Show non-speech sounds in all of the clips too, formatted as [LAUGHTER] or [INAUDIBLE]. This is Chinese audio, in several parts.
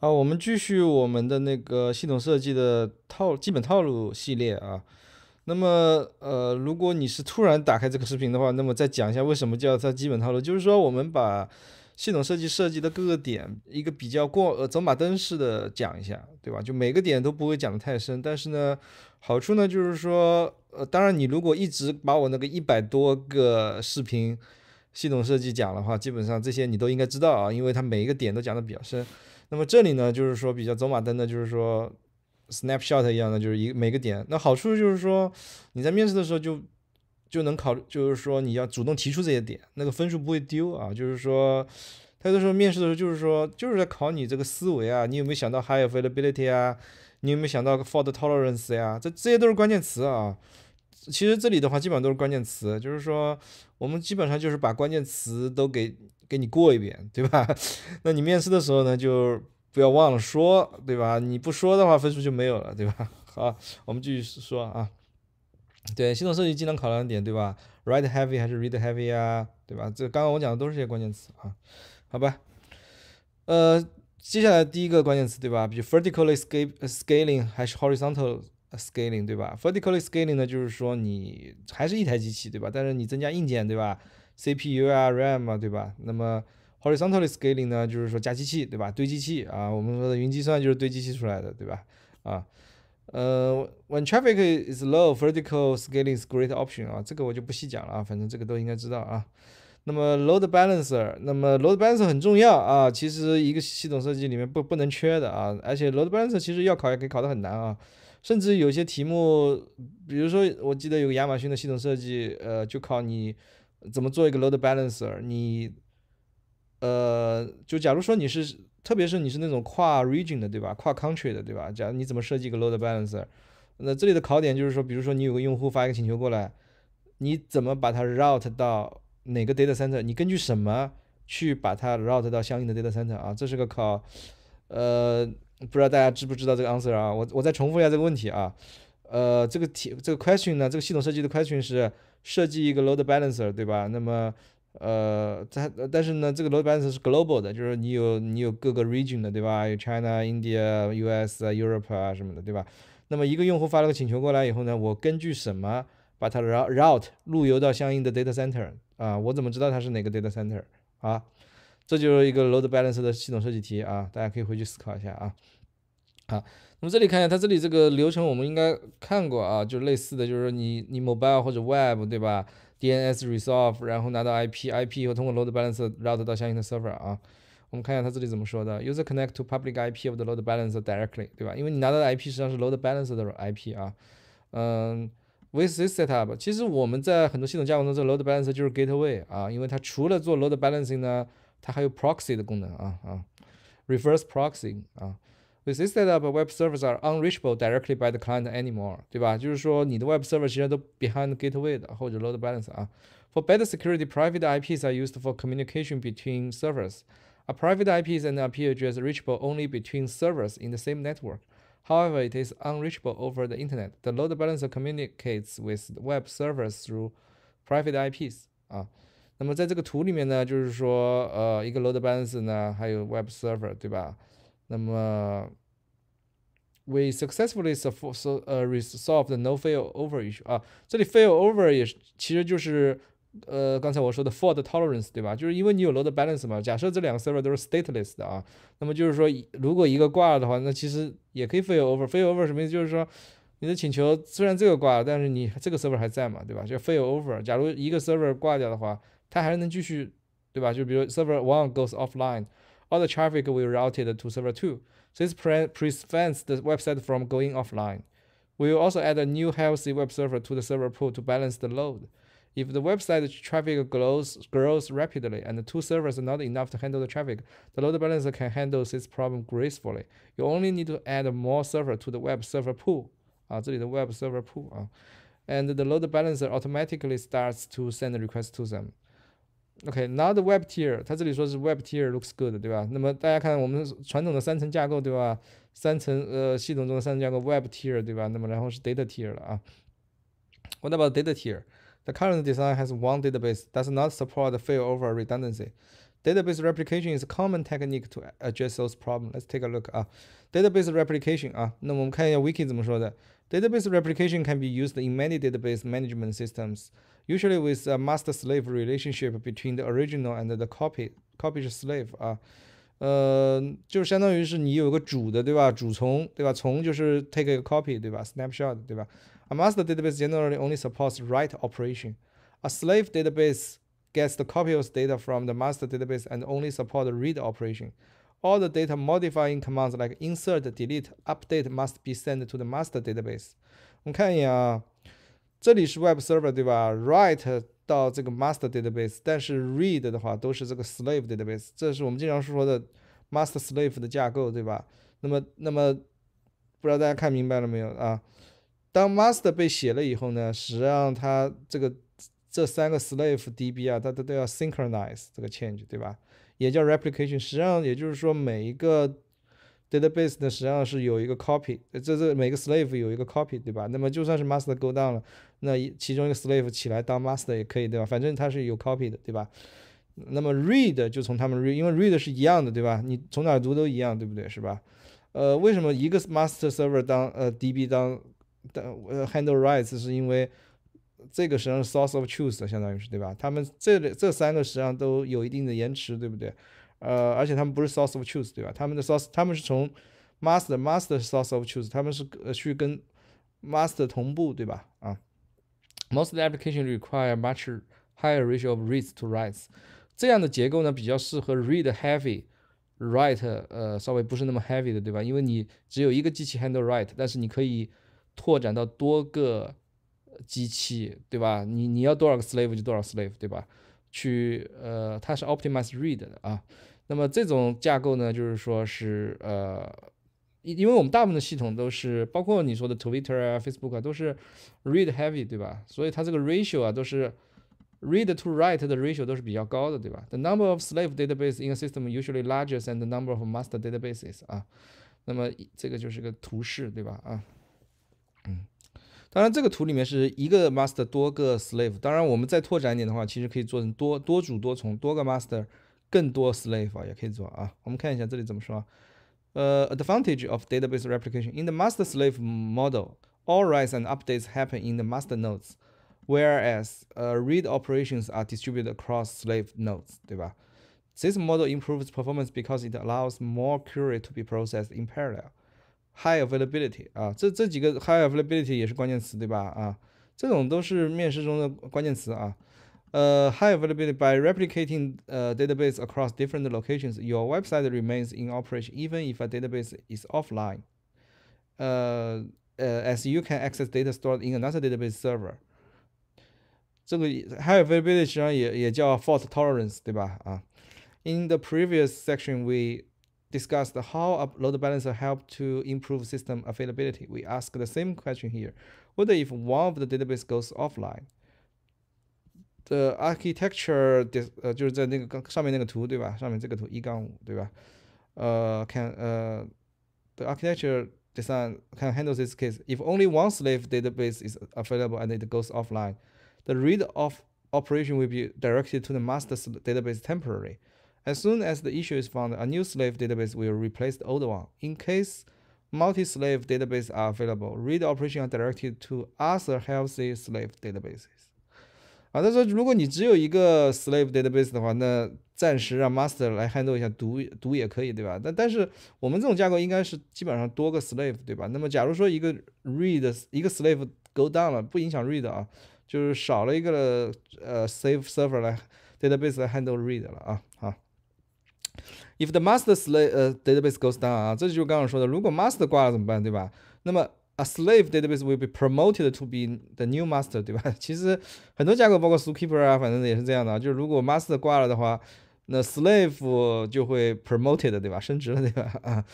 啊，我们继续我们的那个系统设计的套基本套路系列啊。那么，呃，如果你是突然打开这个视频的话，那么再讲一下为什么叫它基本套路，就是说我们把系统设计设计的各个点一个比较过呃走马灯式的讲一下，对吧？就每个点都不会讲的太深，但是呢，好处呢就是说，呃，当然你如果一直把我那个一百多个视频系统设计讲的话，基本上这些你都应该知道啊，因为它每一个点都讲的比较深。那么这里呢，就是说比较走马灯的，就是说 snapshot 一样的，就是一每个点。那好处就是说，你在面试的时候就就能考，就是说你要主动提出这些点，那个分数不会丢啊。就是说，他时候面试的时候就是说就是在考你这个思维啊，你有没有想到 high availability 啊？你有没有想到 fault tolerance 呀？这这些都是关键词啊。其实这里的话，基本上都是关键词，就是说，我们基本上就是把关键词都给给你过一遍，对吧？[LAUGHS] 那你面试的时候呢，就不要忘了说，对吧？你不说的话，分数就没有了，对吧？[LAUGHS] 好，我们继续说啊。对，系统设计技能考两点，对吧 r i t e heavy 还是 read heavy 啊，对吧？这刚刚我讲的都是些关键词啊，好吧？呃，接下来第一个关键词，对吧？比如 vertical scale scaling 还是 horizontal。scaling 对吧？vertically scaling 呢，就是说你还是一台机器对吧？但是你增加硬件对吧？CPU 啊、RAM 啊对吧？那么 horizontally scaling 呢，就是说加机器对吧？堆机器啊，我们说的云计算就是堆机器出来的对吧？啊，呃，when traffic is low, vertical scaling is great option 啊，这个我就不细讲了啊，反正这个都应该知道啊。那么 load balancer，那么 load balancer 很重要啊，其实一个系统设计里面不不能缺的啊，而且 load balancer 其实要考也可以考的很难啊。甚至有些题目，比如说我记得有个亚马逊的系统设计，呃，就考你怎么做一个 load balancer。你，呃，就假如说你是，特别是你是那种跨 region 的，对吧？跨 country 的，对吧？假如你怎么设计一个 load balancer，那这里的考点就是说，比如说你有个用户发一个请求过来，你怎么把它 route 到哪个 data center？你根据什么去把它 route 到相应的 data center？啊，这是个考，呃。不知道大家知不知道这个 answer 啊，我我再重复一下这个问题啊，呃，这个题，这个 question 呢，这个系统设计的 question 是设计一个 load balancer 对吧？那么，呃，它但是呢，这个 load balancer 是 global 的，就是你有你有各个 region 的对吧？有 China、India、U.S.、Europe 啊什么的对吧？那么一个用户发了个请求过来以后呢，我根据什么把它 r route 路由到相应的 data center 啊？我怎么知道它是哪个 data center 啊？这就是一个 load balance 的系统设计题啊，大家可以回去思考一下啊。好，那么这里看一下它这里这个流程，我们应该看过啊，就类似的就是你你 mobile 或者 web 对吧？DNS resolve，然后拿到 IP IP，以后通过 load balance route 到相应的 server 啊。我们看一下它这里怎么说的：user connect to public IP of the load balance directly，对吧？因为你拿到的 IP 实际上是 load balance 的 IP 啊。嗯，with this setup，其实我们在很多系统架构中，这个 load balance 就是 gateway 啊，因为它除了做 load balancing 呢。它还有 proxy 的功能啊啊，reverse proxy 啊。With this setup, web servers are unreachable directly by the client anymore，对吧？就是说你的 web server 其实都 behind gateway 的或者 load balance 啊。For better security, private IPs are used for communication between servers. A private IP is an IP address reachable only between servers in the same network. However, it is unreachable over the internet. The load balancer communicates with web servers through private IPs. 啊、uh,。那么在这个图里面呢，就是说，呃，一个 load balance 呢，还有 web server，对吧？那么 we successfully so so 呃 resolved no fail over issue 啊，这里 fail over 也是，其实就是，呃，刚才我说的 fault tolerance，对吧？就是因为你有 load balance 嘛，假设这两个 server 都是 stateless 的啊，那么就是说，如果一个挂了的话，那其实也可以 fail over。fail over 什么意思？就是说，你的请求虽然这个挂了，但是你这个 server 还在嘛，对吧？就 fail over。假如一个 server 挂掉的话，它还是能继续，对吧？就比如 server one goes offline, all the traffic will routed to server two. This prevents the website from going offline. We will also add a new healthy web server to the server pool to balance the load. If the website traffic grows, grows rapidly and the two servers are not enough to handle the traffic, the load balancer can handle this problem gracefully. You only need to add more server to the web server pool. the web server pool and the load balancer automatically starts to send requests to them. OK，not、okay, web tier，它这里说是 web tier looks good，对吧？那么大家看我们传统的三层架构，对吧？三层呃系统中的三层架构 web tier，对吧？那么然后是 data tier 了啊。What about data tier? The current design has one database, does not support failover redundancy. Database replication is a common technique to address those problems. Let's take a look 啊，database replication 啊，那我们看一下 wiki 怎么说的。Database replication can be used in many database management systems, usually with a master-slave relationship between the original and the copy copied slave 啊。呃，就是相当于是你有个主的，对吧？主从，对吧？从就是 uh, uh, take a copy, A master database generally only supports write operation. A slave database gets the copious data from the master database and only support read operation. All the data modifying commands like insert, delete, update must be sent to the master database。我们看一眼啊，这里是 Web server 对吧？Write 到这个 master database，但是 read 的话都是这个 slave database。这是我们经常说的 master-slave 的架构对吧？那么，那么不知道大家看明白了没有啊？当 master 被写了以后呢，实际上它这个。这三个 slave DB 啊，它都都要 synchronize 这个 change 对吧？也叫 replication。实际上也就是说，每一个 database 的实际上是有一个 copy，这这每个 slave 有一个 copy 对吧？那么就算是 master go down 了，那其中一个 slave 起来当 master 也可以对吧？反正它是有 copy 的对吧？那么 read 就从他们 read，因为 read 是一样的对吧？你从哪读都一样对不对？是吧？呃，为什么一个 master server 当呃 DB 当当 handle writes 是因为？这个实际上是 source of truth，相当于是对吧？他们这这三个实际上都有一定的延迟，对不对？呃，而且他们不是 source of truth，对吧？他们的 source，他们是从 master master source of truth，他们是去跟 master 同步，对吧？啊，most application require much higher ratio of read to write。这样的结构呢，比较适合 read heavy write，呃，稍微不是那么 heavy 的，对吧？因为你只有一个机器 handle write，但是你可以拓展到多个。机器对吧？你你要多少个 slave 就多少 slave 对吧？去呃，它是 o p t i m i z e read 的啊。那么这种架构呢，就是说是呃，因因为我们大部分的系统都是，包括你说的 Twitter 啊、Facebook 啊，都是 read heavy 对吧？所以它这个 ratio 啊，都是 read to write 的 ratio 都是比较高的对吧？The number of slave databases in a system usually larger than the number of master databases 啊。那么这个就是个图示对吧？啊，嗯。当然，这个图里面是一个 master 多个 slave。当然，我们再拓展一点的话，其实可以做成多多主多从，多个 master，更多 slave 啊，也可以做啊。我们看一下这里怎么说啊。呃，advantage of database replication in the master-slave model, all writes and updates happen in the master nodes, whereas uh, read operations are distributed across slave nodes，对吧？This model improves performance because it allows more queries to be processed in parallel high availability 啊，这这几个 high availability availability by replicating database across different locations, your website remains in operation even if a database is offline. as you can access data stored in another database server. high availability 实际上也也叫 fault tolerance，对吧？啊。In the previous section, we discussed how a load balancer helped to improve system availability. We ask the same question here. What if one of the database goes offline? 的 architecture 呃就是在那个上面那个图对吧？上面这个图一杠五对吧？呃，can uh, 呃，the architecture design can handle this case. If only one slave database is available and it goes offline, the read of operation will be directed to the master database temporarily. As soon as the issue is found, a new slave database will replace the old one. In case multi-slave databases are available, read operation are directed to other healthy slave databases. 啊，他说如果你只有一个 slave database 的话，那暂时让 master 来 handle 一下读读也可以，对吧？但但是我们这种架构应该是基本上多个 slave，对吧？那么假如说一个 read 一个 slave go down 了，不影响 read 啊，就是少了一个呃 save server 来 database 来 handle read 了啊，好。if the master slave uh, database goes down 啊，这就是刚刚说的，如果 master 挂了怎么办，对吧？那么 a slave database will be promoted to be the new master，对吧？其实很多架构，包括 zookeeper 啊，反正也是这样的，就是如果 master [LAUGHS] 挂了的话，那 slave 就会 promoted，对吧？升职了，对吧？啊，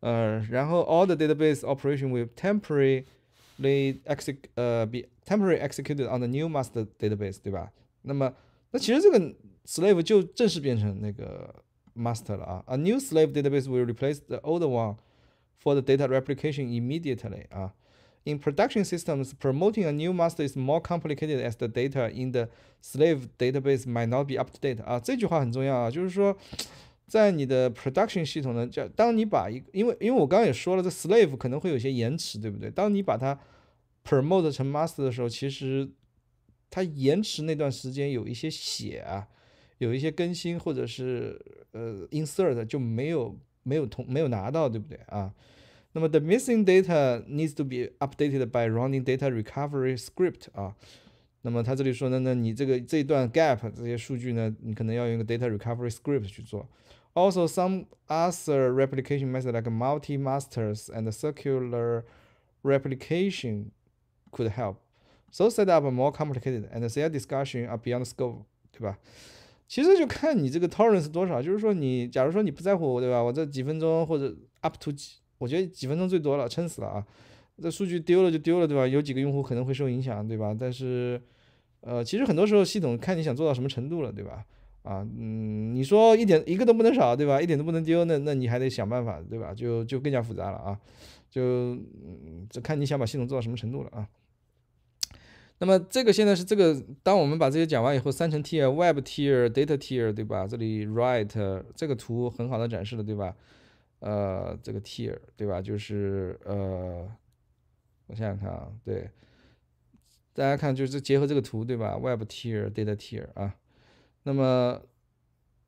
呃，然后 [LAUGHS] all the database operation will temporarily exec 呃 be temporarily executed on the new master database，对吧？那么那其实这个 slave 就正式变成那个。master a new slave database will replace the older one for the data replication immediately. Uh. In production systems, promoting a new master is more complicated as the data in the slave database might not be up to date 啊，这句话很重要啊，就是说，在你的 production 系统呢，叫当你把一，因为因为我刚刚也说了，这 slave 可能会有些延迟，对不对？当你把它 promote 成 master 的时候，其实它延迟那段时间有一些血啊，有一些更新或者是呃 insert 就没有没有同没有拿到，对不对啊？那么 the missing data needs to be updated by running data recovery script 啊。那么他这里说呢，那你这个这一段 gap 这些数据呢，你可能要用一个 data recovery script 去做。Also some other replication method like multi masters and circular replication could help. So set up more complicated and their discussion are beyond scope，对吧？其实就看你这个 tolerance 是多少，就是说你假如说你不在乎对吧？我这几分钟或者 up to 几，我觉得几分钟最多了，撑死了啊。这数据丢了就丢了对吧？有几个用户可能会受影响对吧？但是呃，其实很多时候系统看你想做到什么程度了对吧？啊，嗯，你说一点一个都不能少对吧？一点都不能丢那那你还得想办法对吧？就就更加复杂了啊，就嗯，这看你想把系统做到什么程度了啊。那么这个现在是这个，当我们把这些讲完以后，三层 tier、Web tier、Data tier，对吧？这里 write 这个图很好的展示了，对吧？呃，这个 tier，对吧？就是呃，我想想看啊，对，大家看就是结合这个图，对吧？Web tier、Data tier 啊，那么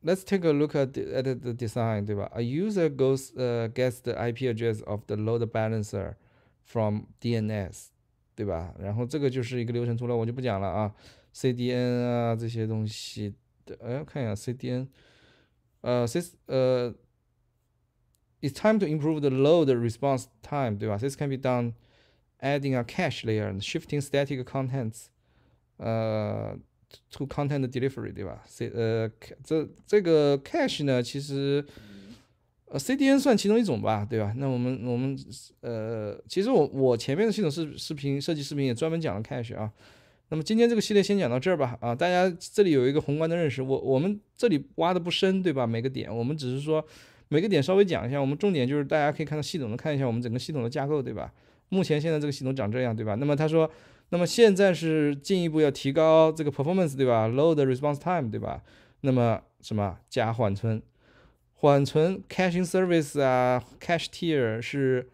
let's take a look at at the design，对吧？A user goes uh gets the IP address of the load balancer from DNS。对吧？然后这个就是一个流程图了，我就不讲了啊。CDN 啊，这些东西的，哎，看一下 CDN，呃，this 呃，it's time to improve the load response time，对吧？This can be done adding a cache layer and shifting static contents，呃，to content delivery，对吧？C 呃，这这个 cache 呢，其实。呃，CDN 算其中一种吧，对吧？那我们我们呃，其实我我前面的系统视视频设计视频也专门讲了 Cache 啊。那么今天这个系列先讲到这儿吧啊！大家这里有一个宏观的认识，我我们这里挖的不深，对吧？每个点我们只是说每个点稍微讲一下，我们重点就是大家可以看到系统的看一下我们整个系统的架构，对吧？目前现在这个系统长这样，对吧？那么他说，那么现在是进一步要提高这个 Performance，对吧？Load response time，对吧？那么什么加缓存？缓存 caching service 啊，cache tier 是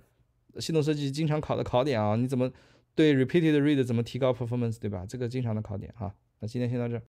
系统设计经常考的考点啊。你怎么对 repeated read 怎么提高 performance 对吧？这个经常的考点啊。那今天先到这。